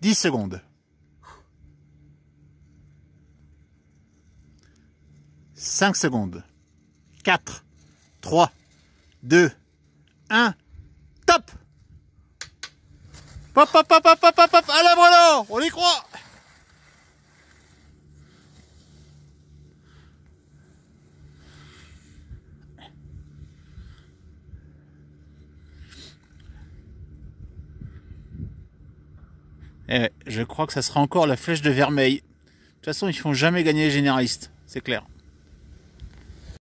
10 secondes. 5 secondes. 4, 3, 2, 1. Top Pop, pop, pop, pop, pop, pop, pop Allez, Bruno On y croit eh je crois que ça sera encore la flèche de vermeil. De toute façon, ils font jamais gagner les généralistes, c'est clair.